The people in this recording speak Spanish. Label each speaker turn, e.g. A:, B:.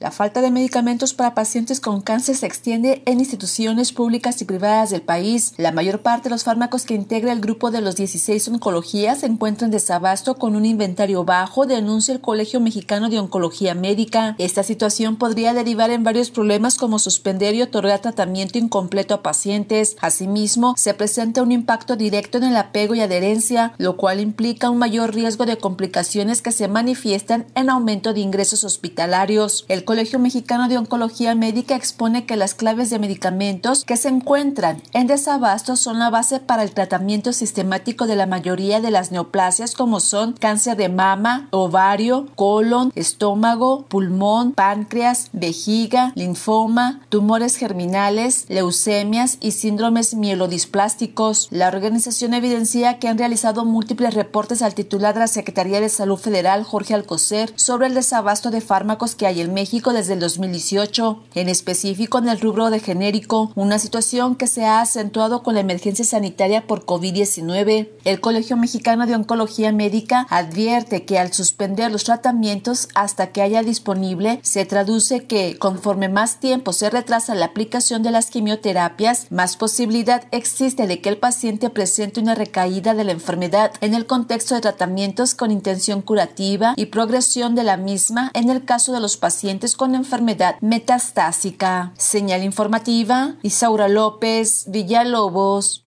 A: La falta de medicamentos para pacientes con cáncer se extiende en instituciones públicas y privadas del país. La mayor parte de los fármacos que integra el grupo de los 16 oncologías se encuentran desabasto con un inventario bajo, denuncia el Colegio Mexicano de Oncología Médica. Esta situación podría derivar en varios problemas como suspender y otorgar tratamiento incompleto a pacientes. Asimismo, se presenta un impacto directo en el apego y adherencia, lo cual implica un mayor riesgo de complicaciones que se manifiestan en aumento de ingresos hospitalarios. El Colegio Mexicano de Oncología Médica expone que las claves de medicamentos que se encuentran en desabasto son la base para el tratamiento sistemático de la mayoría de las neoplasias como son cáncer de mama, ovario, colon, estómago, pulmón, páncreas, vejiga, linfoma, tumores germinales, leucemias y síndromes mielodisplásticos. La organización evidencia que han realizado múltiples reportes al titular de la Secretaría de Salud Federal, Jorge Alcocer, sobre el desabasto de fármacos que hay en México desde el 2018, en específico en el rubro de genérico, una situación que se ha acentuado con la emergencia sanitaria por COVID-19. El Colegio Mexicano de Oncología Médica advierte que al suspender los tratamientos hasta que haya disponible, se traduce que conforme más tiempo se retrasa la aplicación de las quimioterapias, más posibilidad existe de que el paciente presente una recaída de la enfermedad en el contexto de tratamientos con intención curativa y progresión de la misma en el caso de los pacientes con enfermedad metastásica. Señal informativa, Isaura López, Villalobos.